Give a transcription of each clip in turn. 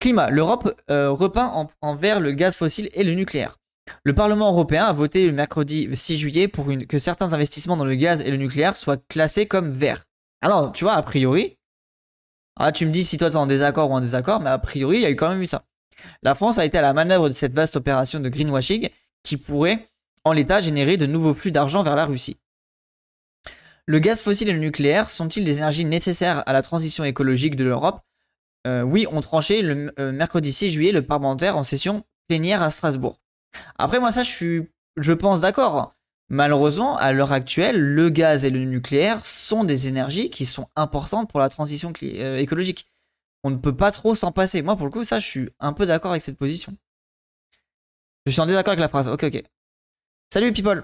Climat. L'Europe euh, repeint en, vert le gaz fossile et le nucléaire. Le Parlement européen a voté le mercredi 6 juillet pour que certains investissements dans le gaz et le nucléaire soient classés comme verts. Alors, tu vois, a priori, ah, tu me dis si toi es en désaccord ou en désaccord, mais a priori, il y a eu quand même eu ça. La France a été à la manœuvre de cette vaste opération de greenwashing qui pourrait, en l'état, générer de nouveaux flux d'argent vers la Russie. Le gaz fossile et le nucléaire sont-ils des énergies nécessaires à la transition écologique de l'Europe euh, oui, on tranchait le euh, mercredi 6 juillet le parlementaire en session plénière à Strasbourg. Après, moi, ça, je, suis, je pense d'accord. Malheureusement, à l'heure actuelle, le gaz et le nucléaire sont des énergies qui sont importantes pour la transition euh, écologique. On ne peut pas trop s'en passer. Moi, pour le coup, ça, je suis un peu d'accord avec cette position. Je suis en désaccord avec la phrase. Ok, ok. Salut, people!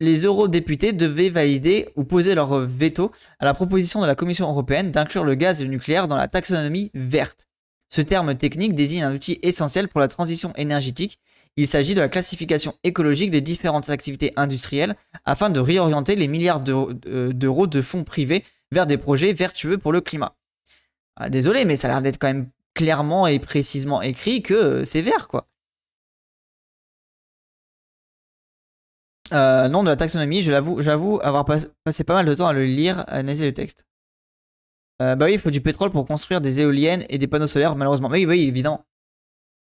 Les, eurodéputés devaient valider ou poser leur veto à la proposition de la Commission européenne d'inclure le gaz et le nucléaire dans la taxonomie verte. Ce terme technique désigne un outil essentiel pour la transition énergétique. Il s'agit de la classification écologique des différentes activités industrielles afin de réorienter les milliards euh, d'euros de fonds privés vers des projets vertueux pour le climat. Ah, désolé, mais ça a l'air d'être quand même clairement et précisément écrit que euh, c'est vert, quoi. Euh, nom de la taxonomie, je l'avoue, j'avoue avoir passé pas mal de temps à le lire, à analyser le texte. Euh, bah oui, il faut du pétrole pour construire des éoliennes et des panneaux solaires, malheureusement. Mais oui, oui, évident.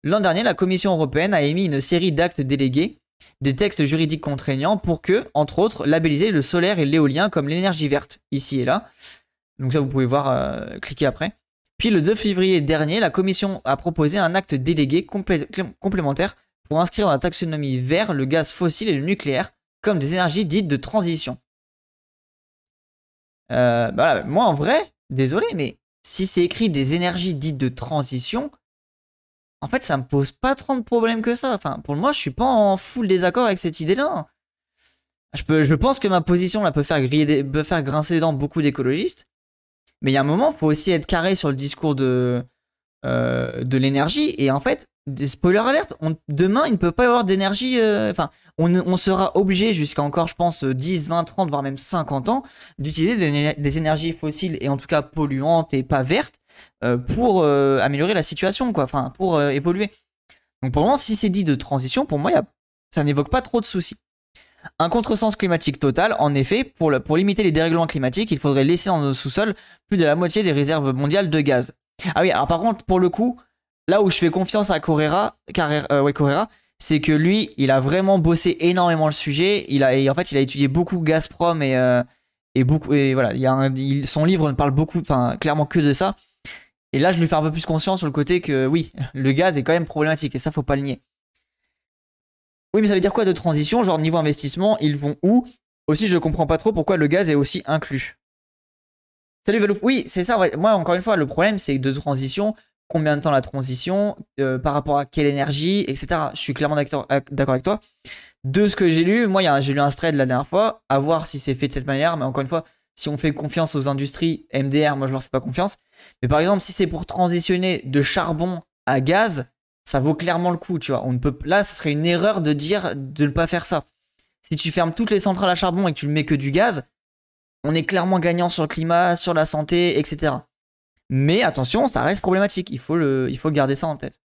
L'an dernier, la Commission européenne a émis une série d'actes délégués, des textes juridiques contraignants pour que, entre autres, labelliser le solaire et l'éolien comme l'énergie verte, ici et là. Donc ça, vous pouvez voir, euh, cliquer après. Puis le 2 février dernier, la Commission a proposé un acte délégué complémentaire pour inscrire dans la taxonomie vert le gaz fossile et le nucléaire comme des énergies dites de transition. Euh, bah moi, en vrai, désolé, mais si c'est écrit des énergies dites de transition, en fait, ça me pose pas tant de problèmes que ça. Enfin, pour moi, je suis pas en full désaccord avec cette idée-là. Je, peux, je pense que ma position là peut faire, griller faire grincer les dents beaucoup d'écologistes. Mais il y a un moment, faut aussi être carré sur le discours de, euh, de l'énergie. Et en fait, des spoiler alert, on, demain, il ne peut pas y avoir d'énergie. Euh, enfin, on, sera obligé jusqu'à encore, je pense, 10, 20, 30, voire même 50 ans d'utiliser des, énergies fossiles et en tout cas polluantes et pas vertes euh, pour euh, améliorer la situation, quoi. Enfin, pour évoluer. Donc, pour le si c'est dit de transition, pour moi, ça n'évoque pas trop de soucis. Un contresens climatique total, en effet, pour, pour limiter les dérèglements climatiques, il faudrait laisser dans nos sous-sols plus de la moitié des réserves mondiales de gaz. Ah oui, alors par contre, pour le coup, Là où je fais confiance à euh, Correra, c'est que lui, il a vraiment bossé énormément le sujet. Il a, en fait, il a étudié beaucoup Gazprom et, euh, beaucoup. Et voilà, il, son livre ne parle beaucoup, enfin, clairement que de ça. Et là, je lui fais un peu plus conscience sur le côté que oui, le gaz est quand même problématique et ça, faut pas le nier. Oui, mais ça veut dire quoi de transition Genre, niveau investissement, ils vont où Aussi, je comprends pas trop pourquoi le gaz est aussi inclus. Salut Valouf Oui, c'est ça. Moi, encore une fois, le problème, c'est de transition, combien de temps la transition, euh, par rapport à quelle énergie, etc. Je suis clairement euh, d'accord avec toi. De ce que j'ai lu, moi, j'ai lu un thread la dernière fois, à voir si c'est fait de cette manière, mais encore une fois, si on fait confiance aux industries MDR, moi je leur fais pas confiance. Mais par exemple, si c'est pour transitionner de charbon à gaz, ça vaut clairement le coup, tu vois. On ne peut là, ce serait une erreur de dire de ne pas faire ça. Si tu fermes toutes les centrales à charbon et que tu ne mets que du gaz, on est clairement gagnant sur le climat, sur la santé, etc. Mais attention, ça reste problématique, il faut, il faut garder ça en tête.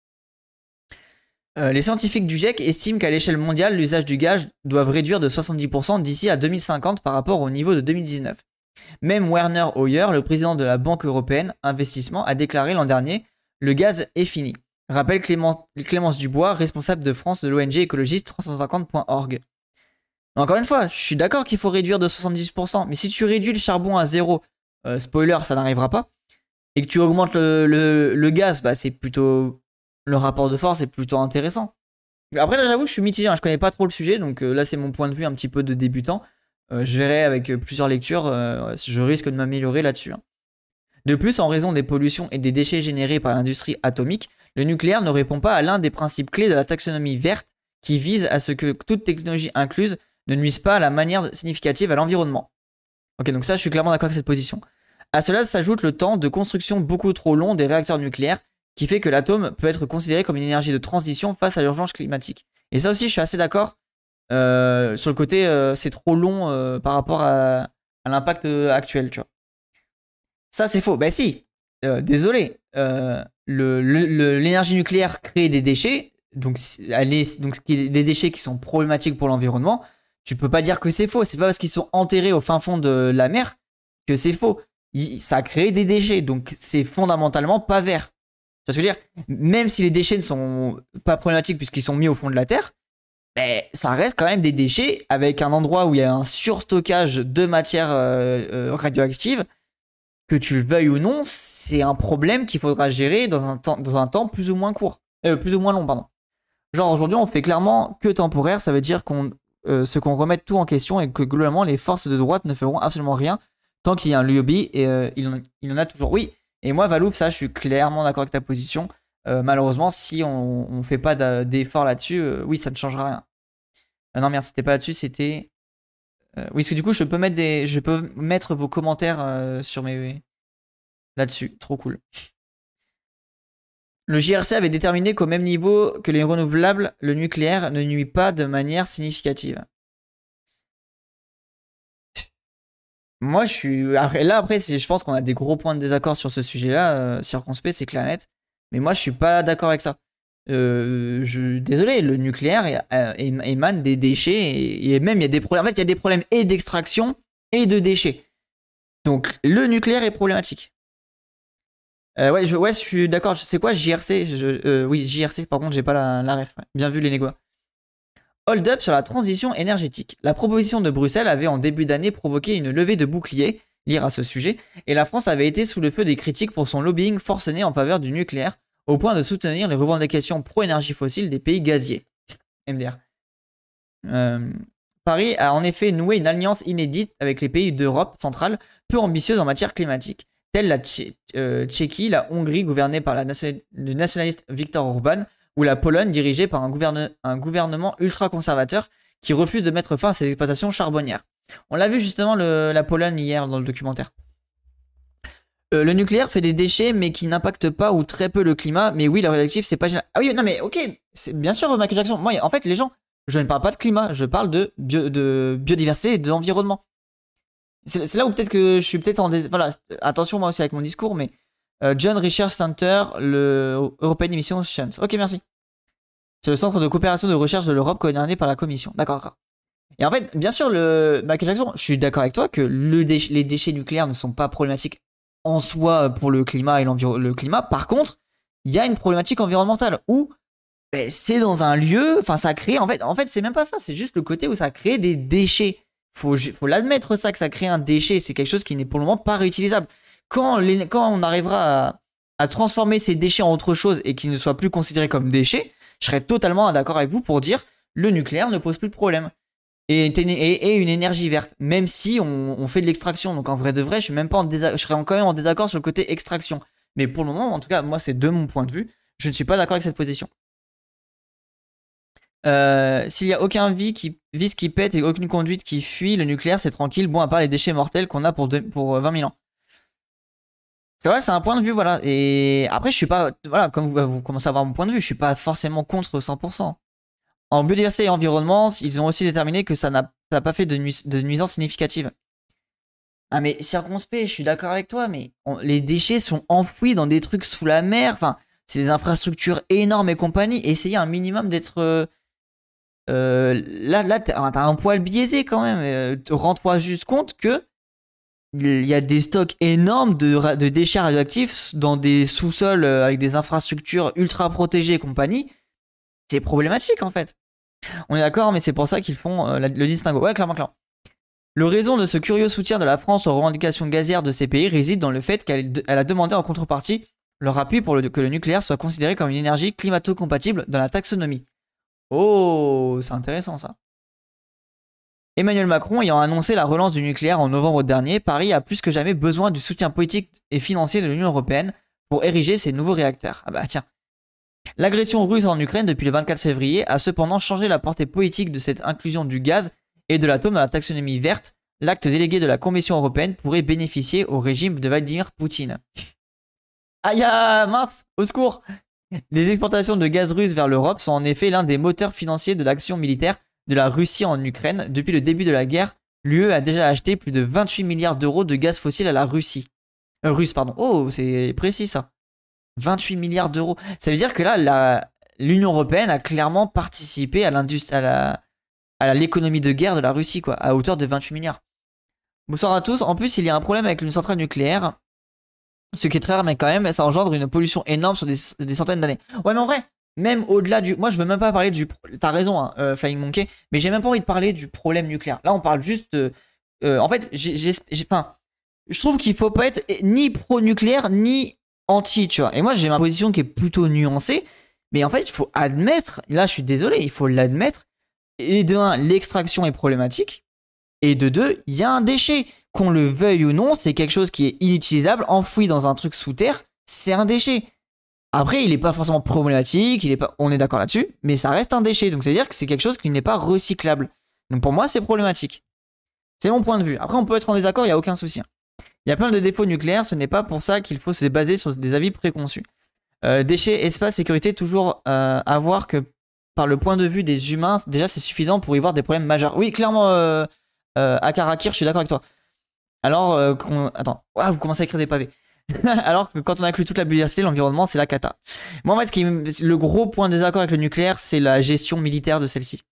Euh, les scientifiques du GIEC estiment qu'à l'échelle mondiale, l'usage du gaz doit réduire de 70% d'ici à 2050 par rapport au niveau de 2019. Même Werner Hoyer, le président de la Banque européenne Investissement, a déclaré l'an dernier Le gaz est fini. Rappelle Clémence Dubois, responsable de France de l'ONG écologiste 350.org. Encore une fois, je suis d'accord qu'il faut réduire de 70%, mais si tu réduis le charbon à zéro, euh, spoiler, ça n'arrivera pas, et que tu augmentes le, gaz, bah, c'est plutôt. Le rapport de force est plutôt intéressant. Après, là, j'avoue, je suis mitigé, hein, je connais pas trop le sujet, donc euh, là, c'est mon point de vue un petit peu de débutant. Euh, je verrai avec euh, plusieurs lectures, je risque de m'améliorer là-dessus. Hein. De plus, en raison des pollutions et des déchets générés par l'industrie atomique, le nucléaire ne répond pas à l'un des principes clés de la taxonomie verte qui vise à ce que toute technologie incluse ne nuise pas à la manière significative à l'environnement. Ok, donc ça, je suis clairement d'accord avec cette position. À cela s'ajoute le temps de construction beaucoup trop long des réacteurs nucléaires, qui fait que l'atome peut être considéré comme une énergie de transition face à l'urgence climatique. Et ça aussi, je suis assez d'accord euh, sur le côté, euh, c'est trop long euh, par rapport à, l'impact actuel, tu vois. Ça, c'est faux. Ben si, désolé. L'énergie nucléaire crée des déchets, donc, donc des déchets qui sont problématiques pour l'environnement. Tu peux pas dire que c'est faux. C'est pas parce qu'ils sont enterrés au fin fond de la mer que c'est faux ça crée des déchets. Donc c'est fondamentalement pas vert. Ça veut dire Même si les déchets ne sont pas problématiques puisqu'ils sont mis au fond de la terre, ben, ça reste quand même des déchets avec un endroit où il y a un surstockage de matière euh, euh, radioactive. radioactives. Que tu le veuilles ou non, c'est un problème qu'il faudra gérer dans un temps, plus ou moins court. Euh, plus ou moins long, pardon. Genre aujourd'hui, on fait clairement que temporaire, ça veut dire qu'on ce qu'on remet tout en question et que globalement les forces de droite ne feront absolument rien tant qu'il y a un lobby et, euh, il, en, a toujours. Oui, et moi, Valouf, ça, je suis clairement d'accord avec ta position. Euh, malheureusement, si on ne fait pas d'efforts là-dessus, euh, oui, ça ne changera rien. Ah non, merde, c'était pas là-dessus, c'était. oui, parce que du coup, je peux mettre, des... je peux mettre vos commentaires sur mes. là-dessus. Trop cool. Le JRC avait déterminé qu'au même niveau que les renouvelables, le nucléaire ne nuit pas de manière significative. Moi, je suis. là, après, je pense qu'on a des gros points de désaccord sur ce sujet-là, euh, circonspect, c'est clair net. Mais moi, je suis pas d'accord avec ça. Euh, je... Désolé, le nucléaire euh, émane des déchets et, même il y a des problèmes. En fait, il y a des problèmes et d'extraction et de déchets. Donc, le nucléaire est problématique. ouais, je... ouais, je suis d'accord. C'est quoi JRC Oui, JRC. Par contre, j'ai pas la, ref. Bien vu, les négois. Hold-up sur la transition énergétique. La proposition de Bruxelles avait en début d'année provoqué une levée de boucliers, lire à ce sujet, et la France avait été sous le feu des critiques pour son lobbying forcené en faveur du nucléaire, au point de soutenir les revendications pro-énergie fossile des pays gaziers. MDR. Euh, Paris a en effet noué une alliance inédite avec les pays d'Europe centrale peu ambitieuse en matière climatique, tels la euh, Tchéquie, la Hongrie gouvernée par le nationaliste Victor Orban, ou la Pologne dirigée par un, gouvernement ultra-conservateur qui refuse de mettre fin à ses exploitations charbonnières. On l'a vu justement la Pologne hier dans le documentaire. Euh, le nucléaire fait des déchets mais qui n'impactent pas ou très peu le climat. Mais oui, le réactif, c'est pas génial. Ah oui, non mais ok, c'est bien sûr ma Jackson. Moi, en fait, les gens, je ne parle pas de climat, je parle de, de biodiversité et d'environnement. c'est là où peut-être que je suis peut-être en dés... Voilà, attention moi aussi avec mon discours, mais euh, John Richard Center, le European Emission Chance. Ok, merci. C'est le centre de coopération de recherche de l'Europe coordonné par la Commission. D'accord, d'accord. Et en fait, bien sûr, le Michael Jackson, je suis d'accord avec toi que les déchets nucléaires ne sont pas problématiques en soi pour le climat et le climat. Par contre, il y a une problématique environnementale où ben, c'est dans un lieu, enfin ça crée, en fait, en fait c'est même pas ça, c'est juste le côté où ça crée des déchets. Faut, faut l'admettre ça, que ça crée un déchet, c'est quelque chose qui n'est pour le moment pas réutilisable quand, on arrivera à, transformer ces déchets en autre chose et qu'ils ne soient plus considérés comme déchets, je serais totalement d'accord avec vous pour dire le nucléaire ne pose plus de problème. Et, et, une énergie verte, même si on, fait de l'extraction. Donc en vrai de vrai, je, suis même pas je serais quand même en désaccord sur le côté extraction. Mais pour le moment, en tout cas, moi, c'est de mon point de vue, je ne suis pas d'accord avec cette position. Euh, s'il n'y a aucun vis qui, pète et aucune conduite qui fuit, le nucléaire c'est tranquille, bon à part les déchets mortels qu'on a pour, pour 20 euh, 000 ans. C'est vrai, c'est un point de vue, voilà. Et après, je suis pas. Voilà, comme vous, commencez à avoir mon point de vue, je suis pas forcément contre 100%. En biodiversité et environnement, ils ont aussi déterminé que ça n'a pas fait de, de nuisance significative. Ah, mais circonspect, je suis d'accord avec toi, mais les déchets sont enfouis dans des trucs sous la mer. Enfin, c'est des infrastructures énormes et compagnie. Essayez un minimum d'être. Euh, euh, là, là t'as un poil biaisé quand même. Euh, rends-toi juste compte que il y a des stocks énormes de, déchets radioactifs dans des sous-sols euh, avec des infrastructures ultra protégées et compagnie. C'est problématique en fait. On est d'accord, mais c'est pour ça qu'ils font euh, le distinguo. Ouais, clairement, clairement. Le raison de ce curieux soutien de la France aux revendications gazières de ces pays réside dans le fait qu'elle a demandé en contrepartie leur appui pour que le nucléaire soit considéré comme une énergie climato-compatible dans la taxonomie. Oh, c'est intéressant ça. Emmanuel Macron ayant annoncé la relance du nucléaire en novembre dernier, Paris a plus que jamais besoin du soutien politique et financier de l'Union européenne pour ériger ses nouveaux réacteurs. Ah bah tiens. L'agression russe en Ukraine depuis le 24 février a cependant changé la portée politique de cette inclusion du gaz et de l'atome dans la taxonomie verte. L'acte délégué de la Commission européenne pourrait bénéficier au régime de Vladimir Poutine. Aïe, ah, mince, au secours Les exportations de gaz russe vers l'Europe sont en effet l'un des moteurs financiers de l'action militaire de la Russie en Ukraine, depuis le début de la guerre, l'UE a déjà acheté plus de 28 milliards d'euros de gaz fossile à la Russie. Euh, russe, pardon. Oh, c'est précis ça. 28 milliards d'euros. Ça veut dire que là, l'Union européenne a clairement participé à l'industrie l'économie la... de guerre de la Russie, quoi, à hauteur de 28 milliards. Bonsoir à tous. En plus, il y a un problème avec une centrale nucléaire. Ce qui est très rare, mais quand même, ça engendre une pollution énorme sur des, des centaines d'années. Ouais, mais en vrai, même au-delà du. Moi, je veux même pas parler du. T'as raison, hein, euh, Flying Monkey, mais j'ai même pas envie de parler du problème nucléaire. Là, on parle juste. De... Euh, en fait, j'ai. Enfin, je trouve qu'il faut pas être ni pro-nucléaire, ni anti, tu vois. Et moi, j'ai ma position qui est plutôt nuancée, mais en fait, il faut admettre. Là, je suis désolé, il faut l'admettre. Et de un, l'extraction est problématique. Et de deux, il y a un déchet. Qu'on le veuille ou non, c'est quelque chose qui est inutilisable, enfoui dans un truc sous terre, c'est un déchet. Après, il n'est pas forcément problématique, il est on est d'accord là-dessus, mais ça reste un déchet. Donc, c'est-à-dire que c'est quelque chose qui n'est pas recyclable. Donc, pour moi, c'est problématique. C'est mon point de vue. Après, on peut être en désaccord, il n'y a aucun souci. Hein. Il y a plein de défauts nucléaires, ce n'est pas pour ça qu'il faut se baser sur des avis préconçus. Euh, déchets, espace, sécurité, toujours euh, à voir que par le point de vue des humains, déjà, c'est suffisant pour y voir des problèmes majeurs. Oui, clairement, euh, Akarakir, euh, je suis d'accord avec toi. Alors, attends, vous commencez à écrire des pavés. Alors que quand on inclut toute la biodiversité, l'environnement, c'est la cata. Moi, en fait, le gros point de désaccord avec le nucléaire, c'est la gestion militaire de celle-ci.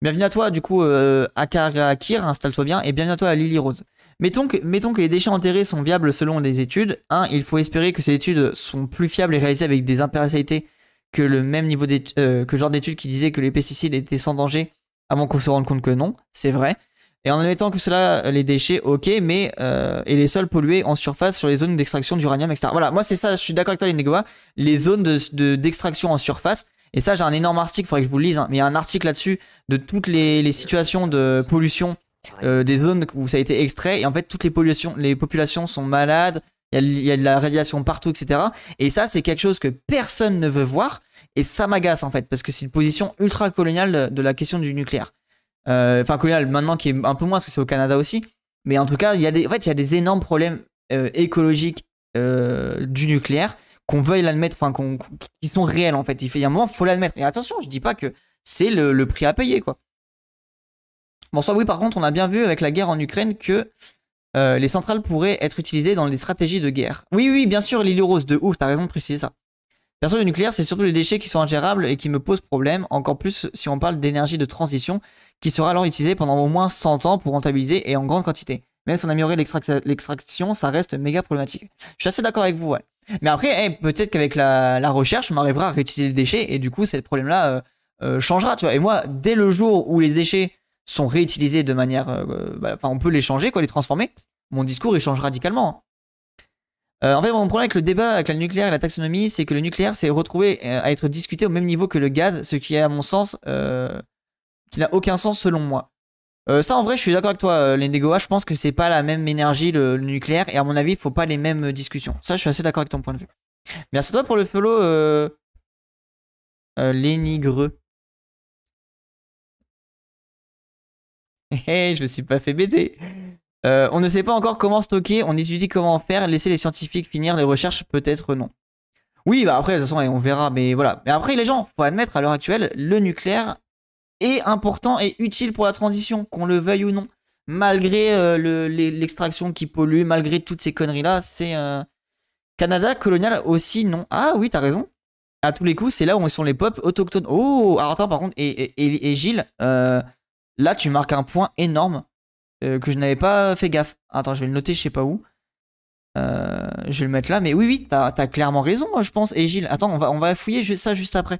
Bienvenue à toi, du coup, euh, Akarakir, installe-toi bien, et bienvenue à toi, Lily Rose. Mettons que, les déchets enterrés sont viables selon les études. Un, Il faut espérer que ces études sont plus fiables et réalisées avec des impartialités que le même niveau euh, que genre d'études qui disaient que les pesticides étaient sans danger avant qu'on se rende compte que non. C'est vrai. Et en admettant que cela, euh, les déchets, ok, mais euh, et les sols pollués en surface sur les zones d'extraction d'uranium, etc. Voilà, moi c'est ça, je suis d'accord avec toi, Linegoa, les zones d'extraction de, d'extraction en surface. Et ça, j'ai un énorme article, il faudrait que je vous le lise, hein, mais il y a un article là-dessus de toutes les, situations de pollution euh, des zones où ça a été extrait. Et en fait, toutes les, pollutions, les populations sont malades, il y, a de la radiation partout, etc. Et ça, c'est quelque chose que personne ne veut voir. Et ça m'agace en fait, parce que c'est une position ultra coloniale de la question du nucléaire. Euh, enfin, colonial, maintenant qui est un peu moins, parce que c'est au Canada aussi. Mais en tout cas, il y a des, en fait, il y a des énormes problèmes euh, écologiques euh, du nucléaire qu'on veuille l'admettre, enfin, qui sont réels en fait. Il fait y a un moment, faut l'admettre. Et attention, je dis pas que c'est le, prix à payer quoi. Bon, ça oui, par contre, on a bien vu avec la guerre en Ukraine que les centrales pourraient être utilisées dans les stratégies de guerre. Oui, oui, bien sûr, l'île rose, de ouf, t'as raison de préciser ça. Personne le nucléaire, c'est surtout les déchets qui sont ingérables et qui me posent problème, encore plus si on parle d'énergie de transition qui sera alors utilisé pendant au moins 100 ans pour rentabiliser et en grande quantité. Même si on améliorait l'extraction, ça reste méga problématique. Je suis assez d'accord avec vous, ouais. Mais après, peut-être qu'avec la, recherche, on arrivera à réutiliser les déchets et du coup, ce problème-là euh, euh, changera, tu vois. Et moi, dès le jour où les déchets sont réutilisés de manière... Euh, bah, enfin, on peut les changer, quoi, les transformer, mon discours, il change radicalement. Hein. en fait, mon problème avec le débat avec la nucléaire et la taxonomie, c'est que le nucléaire s'est retrouvé à être discuté au même niveau que le gaz, ce qui est, à mon sens, qui n'a aucun sens selon moi. Euh, ça en vrai, je suis d'accord avec toi, euh, ah, je pense que c'est pas la même énergie le, nucléaire et à mon avis, il faut pas les mêmes euh, discussions. Ça, je suis assez d'accord avec ton point de vue. Merci à toi pour le follow, euh... l'énigreux. Hey, je me suis pas fait baiser. on ne sait pas encore comment stocker, on étudie comment faire, laisser les scientifiques finir les recherches, peut-être non. Oui, bah après, de toute façon, on verra, mais voilà. Mais après, les gens, faut admettre, à l'heure actuelle, le nucléaire et important et utile pour la transition, qu'on le veuille ou non. Malgré euh, l'extraction qui pollue, malgré toutes ces conneries-là, c'est... un euh, Canada colonial aussi, non. Ah oui, t'as raison. À tous les coups, c'est là où sont les peuples autochtones. Oh, alors attends, par contre, et, Gilles, euh, là, tu marques un point énorme que je n'avais pas fait gaffe. Attends, je vais le noter, je sais pas où. je vais le mettre là, mais oui, oui, t'as as clairement raison, je pense. Et Gilles, attends, on va, on va fouiller ça juste après.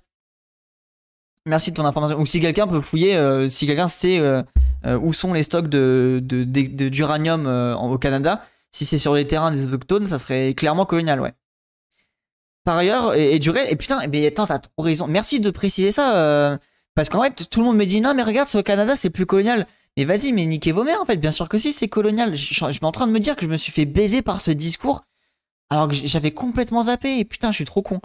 Merci de ton information. Ou si quelqu'un peut fouiller, euh, si quelqu'un sait euh, euh, où sont les stocks de, d'uranium au Canada, si c'est sur les terrains des autochtones, ça serait clairement colonial, ouais. Par ailleurs, et, du et putain, mais attends, t'as trop raison. Merci de préciser ça, parce qu'en fait, tout le monde me dit non, mais regarde, c'est au Canada, c'est plus colonial. Mais vas-y, mais niquez vos mères, en fait, bien sûr que si, c'est colonial. Je, je suis en train de me dire que je me suis fait baiser par ce discours, alors que j'avais complètement zappé, et putain, je suis trop con.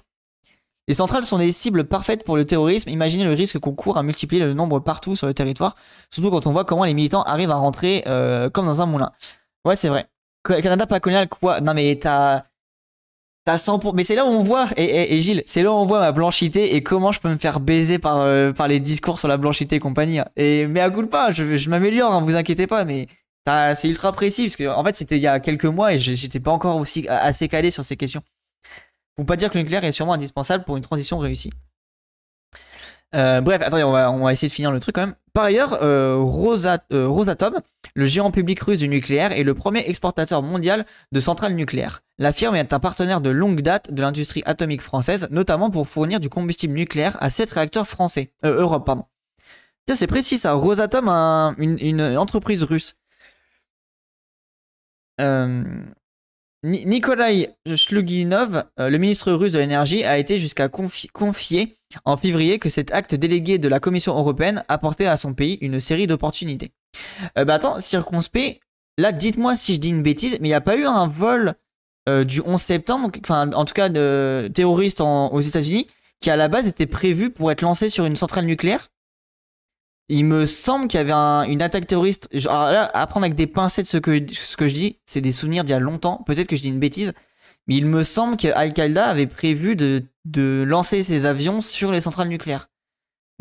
Les centrales sont des cibles parfaites pour le terrorisme. Imaginez le risque qu'on court à multiplier le nombre partout sur le territoire, surtout quand on voit comment les militants arrivent à rentrer euh, comme dans un moulin. Ouais, c'est vrai. Canada pas colonial, quoi Non, mais t'as. T'as 100%. Mais c'est là où on voit, et, Gilles, c'est là où on voit ma blanchité et comment je peux me faire baiser par, euh, par les discours sur la blanchité et compagnie. Et, mais à coup pas, je, je m'améliore, hein, vous inquiétez pas, mais c'est ultra précis, parce que en fait, c'était il y a quelques mois et j'étais pas encore aussi assez calé sur ces questions. Pour pas dire que le nucléaire est sûrement indispensable pour une transition réussie. Euh, bref, attendez, on va, essayer de finir le truc quand même. Par ailleurs, euh, euh, Rosatom, le géant public russe du nucléaire, est le premier exportateur mondial de centrales nucléaires. La firme est un partenaire de longue date de l'industrie atomique française, notamment pour fournir du combustible nucléaire à 7 réacteurs français. Euh, Europe, pardon. Tiens, c'est précis ça. Rosatom, une, une, entreprise russe. Euh, Nikolai Shluginov, euh, le ministre russe de l'énergie, a été jusqu'à confier en février que cet acte délégué de la Commission européenne apportait à son pays une série d'opportunités. Euh, bah attends, circonspect, là dites-moi si je dis une bêtise, mais il n'y a pas eu un vol euh, du 11 septembre, enfin en tout cas de terroristes aux États-Unis, qui à la base était prévu pour être lancé sur une centrale nucléaire il me semble qu'il y avait une attaque terroriste. Alors là, à avec des pincettes ce que, ce que je dis, c'est des souvenirs d'il y a longtemps. Peut-être que je dis une bêtise. Mais il me semble qu'Al-Qaïda avait prévu de, lancer ses avions sur les centrales nucléaires.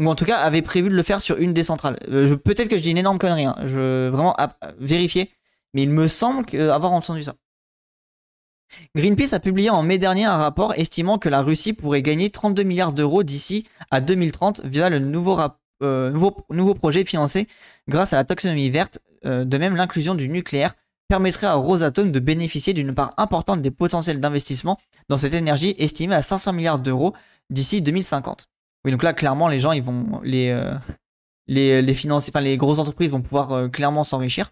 Ou en tout cas, avait prévu de le faire sur une des centrales. Euh, peut-être que je dis une énorme connerie. Hein. Je veux vraiment vérifier. Mais il me semble euh, avoir entendu ça. Greenpeace a publié en mai dernier un rapport estimant que la Russie pourrait gagner 32 milliards d'euros d'ici à 2030 via le nouveau rapport euh, nouveaux, projets financés grâce à la taxonomie verte. Euh, de même, l'inclusion du nucléaire permettrait à Rosatom de bénéficier d'une part importante des potentiels d'investissement dans cette énergie estimée à 500 milliards d'euros d'ici 2050. Oui, donc là, clairement, les gens, ils vont, les, euh, les, financiers, enfin, les grosses entreprises vont pouvoir euh, clairement s'enrichir.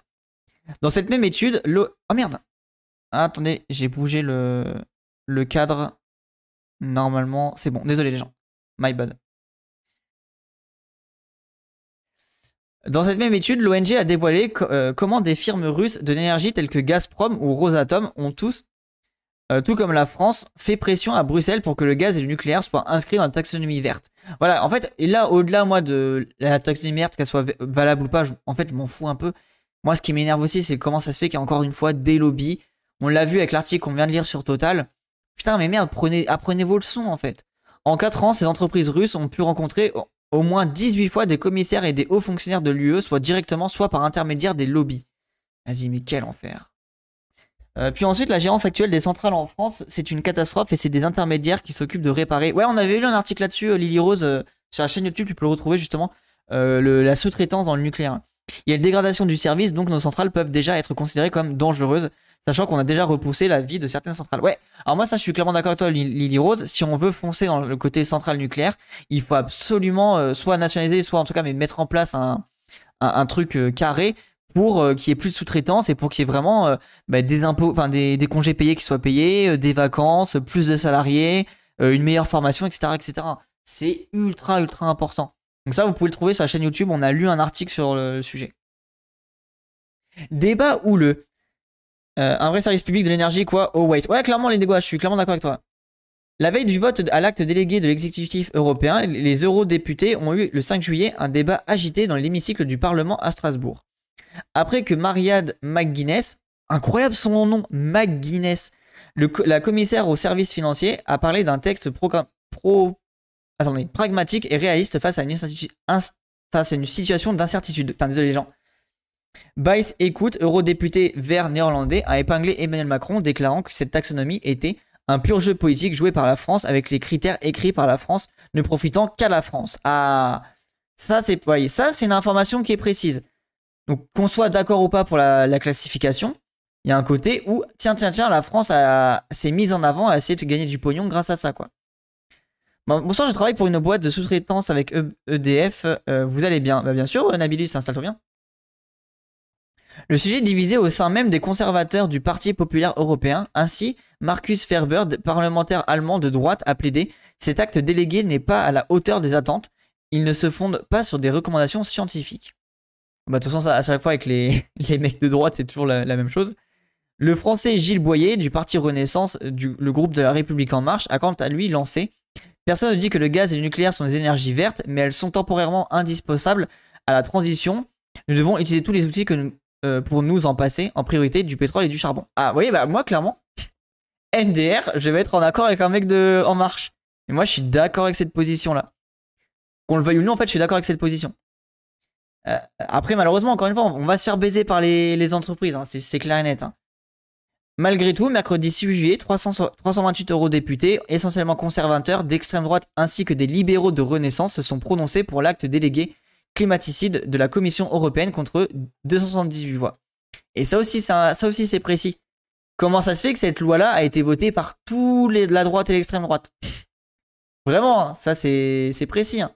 Dans cette même étude, le... Oh merde ah, Attendez, j'ai bougé le, le cadre. Normalement, c'est bon. Désolé les gens. My bad. Dans cette même étude, l'ONG a dévoilé euh, comment des firmes russes de l'énergie telles que Gazprom ou Rosatom ont tous, euh, tout comme la France, fait pression à Bruxelles pour que le gaz et le nucléaire soient inscrits dans la taxonomie verte. Voilà, en fait, et là, au-delà, moi, de la taxonomie verte, qu'elle soit valable ou pas, en fait, je m'en fous un peu. Moi, ce qui m'énerve aussi, c'est comment ça se fait qu'il y a encore une fois des lobbies. On l'a vu avec l'article qu'on vient de lire sur Total. Putain, mais merde, prenez, apprenez vos leçons, en fait. En 4 ans, ces entreprises russes ont pu rencontrer au moins 18 fois des commissaires et des hauts fonctionnaires de l'UE, soit directement, soit par intermédiaire des lobbies. Vas-y, mais quel enfer. Euh, puis ensuite, la gérance actuelle des centrales en France, c'est une catastrophe et c'est des intermédiaires qui s'occupent de réparer. Ouais, on avait lu un article là-dessus, euh, Lily Rose, euh, sur la chaîne YouTube, tu peux le retrouver justement, la sous-traitance dans le nucléaire. Il y a une dégradation du service, donc nos centrales peuvent déjà être considérées comme dangereuses sachant qu'on a déjà repoussé la vie de certaines centrales. Ouais, alors moi ça je suis clairement d'accord avec toi Lily Rose, si on veut foncer dans le côté central nucléaire, il faut absolument euh, soit nationaliser, soit en tout cas mais mettre en place un, un, truc euh, carré pour euh, qu'il n'y ait plus de sous-traitance et pour qu'il y ait vraiment bah, des impôts, enfin des, congés payés qui soient payés, des vacances, plus de salariés, une meilleure formation, etc. etc. C'est ultra ultra important. Donc ça vous pouvez le trouver sur la chaîne YouTube, on a lu un article sur le, sujet. Débat ou le euh, un vrai service public de l'énergie, quoi. Oh, wait. Ouais, clairement, les dégâts, je suis clairement d'accord avec toi. La veille du vote à l'acte délégué de l'exécutif européen, les eurodéputés ont eu le 5 juillet un débat agité dans l'hémicycle du Parlement à Strasbourg. Après que Mariad McGuinness, incroyable son nom, McGuinness, le, la commissaire aux services financiers, a parlé d'un texte pro, attendez, pragmatique et réaliste face à une, face à une situation d'incertitude. Enfin, désolé les gens. Bice écoute, eurodéputé vert néerlandais a épinglé Emmanuel Macron déclarant que cette taxonomie était un pur jeu politique joué par la France avec les critères écrits par la France ne profitant qu'à la France. Ah, ça c'est voyez, ça c'est une information qui est précise. Donc qu'on soit d'accord ou pas pour la, classification, il y a un côté où tiens tiens tiens la France s'est mise en avant à essayer de gagner du pognon grâce à ça quoi. bonsoir, je travaille pour une boîte de sous-traitance avec EDF. E euh, vous allez bien bah, Bien sûr, Nabilus, s'installe trop bien. Le sujet divisé au sein même des conservateurs du Parti populaire européen. Ainsi, Marcus Ferber, parlementaire allemand de droite, a plaidé Cet acte délégué n'est pas à la hauteur des attentes. Il ne se fonde pas sur des recommandations scientifiques. Bah, de toute façon, à chaque fois, avec les, mecs de droite, c'est toujours la, même chose. Le français Gilles Boyer, du Parti Renaissance, du, le groupe de la République En Marche, a quant à lui lancé Personne ne dit que le gaz et le nucléaire sont des énergies vertes, mais elles sont temporairement indispensables à la transition. Nous devons utiliser tous les outils que nous, euh, pour nous en passer en priorité du pétrole et du charbon. Ah, vous voyez, bah, moi, clairement, NDR, je vais être en accord avec un mec de En Marche. Et moi, je suis d'accord avec cette position-là. Qu'on le veuille ou non, en fait, je suis d'accord avec cette position. Euh, après, malheureusement, encore une fois, on va se faire baiser par les, entreprises, hein, c'est clair et net. Hein. Malgré tout, mercredi 6 juillet, 328 328 eurodéputés, essentiellement conservateurs, d'extrême droite ainsi que des libéraux de Renaissance, se sont prononcés pour l'acte délégué climaticide de la Commission européenne contre 278 voix. Et ça aussi, ça, ça aussi c'est précis. Comment ça se fait que cette loi-là a été votée par tous les de la droite et l'extrême droite Vraiment, hein, ça c'est précis. Hein.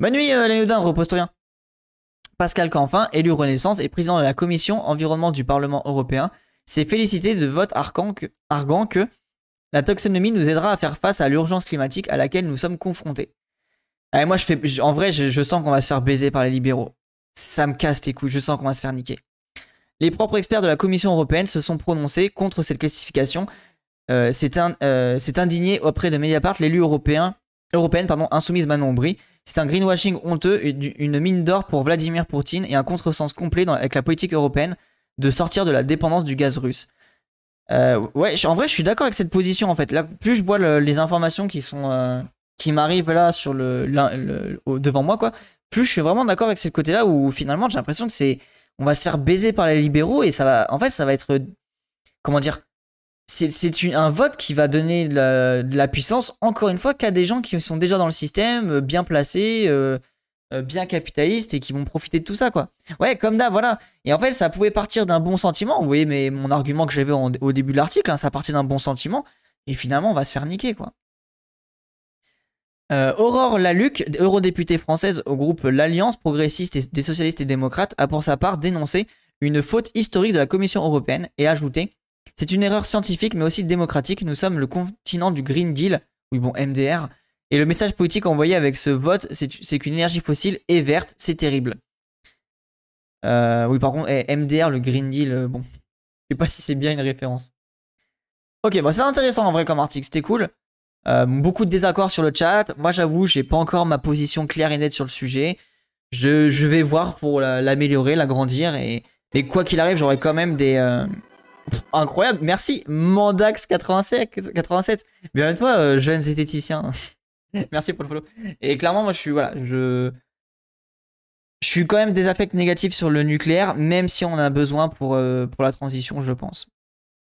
Bonne nuit, euh, Léoudin, repose rien. Pascal Canfin, élu Renaissance et président de la commission environnement du Parlement européen, s'est félicité de vote argant que, la taxonomie nous aidera à faire face à l'urgence climatique à laquelle nous sommes confrontés moi, je fais, en vrai, je, sens qu'on va se faire baiser par les libéraux. Ça me casse les couilles, je sens qu'on va se faire niquer. Les propres experts de la Commission européenne se sont prononcés contre cette classification. Euh, euh, c'est indigné auprès de Mediapart l'élu européen, européenne pardon, insoumise Manon Brie. C'est un greenwashing honteux, une mine d'or pour Vladimir Poutine et un contresens complet avec la politique européenne de sortir de la dépendance du gaz russe. Euh, ouais, en vrai, je suis d'accord avec cette position en fait. Là, plus je vois les informations qui sont qui m'arrive là sur le, devant moi, quoi, plus je suis vraiment d'accord avec ce côté-là où finalement j'ai l'impression que c'est on va se faire baiser par les libéraux et ça va, en fait, ça va être comment dire, c'est un vote qui va donner de la, puissance encore une fois qu'à des gens qui sont déjà dans le système, euh, bien placés. Euh, euh, bien capitalistes et qui vont profiter de tout ça quoi. Ouais, comme d'hab, voilà. Et en fait, ça pouvait partir d'un bon sentiment. Vous voyez, mais mon argument que j'avais au début de l'article, hein, ça partait d'un bon sentiment. Et finalement, on va se faire niquer quoi. Euh, Aurore Laluc, eurodéputée française au groupe L'Alliance progressiste des socialistes et démocrates, a pour sa part dénoncé une faute historique de la Commission européenne et ajouté C'est une erreur scientifique mais aussi démocratique. Nous sommes le continent du Green Deal, oui bon, MDR, et le message politique envoyé avec ce vote, c'est qu'une énergie fossile est verte, c'est terrible. Euh, oui, par contre, eh, MDR, le Green Deal, euh, bon, je sais pas si c'est bien une référence. Ok, bon, c'est intéressant en vrai comme article, c'était cool. Euh, beaucoup de désaccords sur le chat. Moi, j'avoue, j'ai pas encore ma position claire et nette sur le sujet. Je, vais voir pour l'améliorer, l'agrandir. Et, quoi qu'il arrive, j'aurai quand même des. Euh, incroyable, merci Mandax87. Bien toi, euh, jeune zététicien. merci pour le follow. Et clairement, moi, je suis. Voilà, je. Je suis quand même des affects négatifs sur le nucléaire, même si on a besoin pour, pour la transition, je le pense.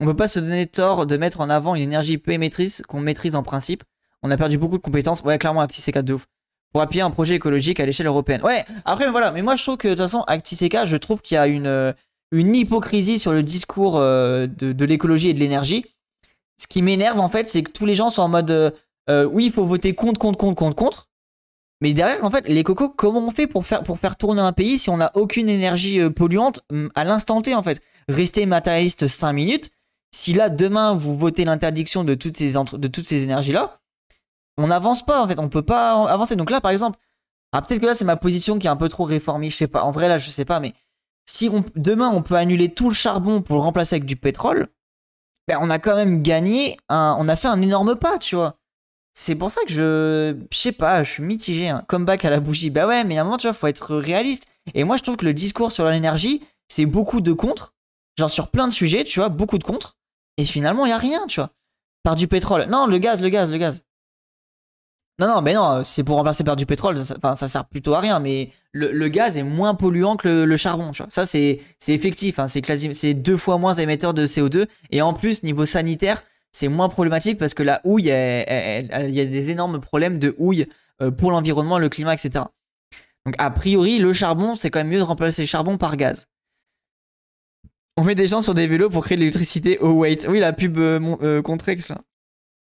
On peut pas se donner tort de mettre en avant une énergie peu maîtrise qu'on maîtrise en principe. On a perdu beaucoup de compétences. Ouais, clairement, ActiCK de ouf. Pour appuyer un projet écologique à l'échelle européenne. Ouais, après, mais voilà. Mais moi, je trouve que de toute façon, ActiCK, je trouve qu'il y a une, une hypocrisie sur le discours euh, de, de l'écologie et de l'énergie. Ce qui m'énerve, en fait, c'est que tous les gens sont en mode euh, euh, oui, il faut voter contre, contre, contre, contre, contre. Mais derrière, en fait, les cocos, comment on fait pour faire, pour faire tourner un pays si on n'a aucune énergie polluante mm, à l'instant T, en fait Rester matérialiste 5 minutes, si là demain vous votez l'interdiction de toutes ces de toutes ces énergies là, on n'avance pas en fait, on peut pas avancer. Donc là par exemple, ah, peut-être que là c'est ma position qui est un peu trop réformée, je sais pas. En vrai là je sais pas, mais si on... demain on peut annuler tout le charbon pour le remplacer avec du pétrole, ben on a quand même gagné, on a fait un énorme pas, tu vois. C'est pour ça que je, je sais pas, je suis mitigé. Hein. Comeback à la bougie, bah ouais, mais à un moment tu vois, faut être réaliste. Et moi je trouve que le discours sur l'énergie, c'est beaucoup de contre, genre sur plein de sujets, tu vois, beaucoup de contre. Et finalement, il n'y a rien, tu vois. Par du pétrole. Non, le gaz, le gaz, le gaz. Non, non, mais non, euh, c'est pour remplacer par du pétrole, ça, enfin, ça sert plutôt à rien, mais le, gaz est moins polluant que le, charbon, tu vois. Ça, c'est effectif, hein, c'est deux fois moins émetteur de CO2, et en plus, niveau sanitaire, c'est moins problématique parce que la houille, il y a des énormes problèmes de houille euh, pour l'environnement, le climat, etc. Donc, a priori, le charbon, c'est quand même mieux de remplacer le charbon par gaz. On met des gens sur des vélos pour créer de l'électricité. au weight. Oui, la pub euh, mon, euh, Contrex là.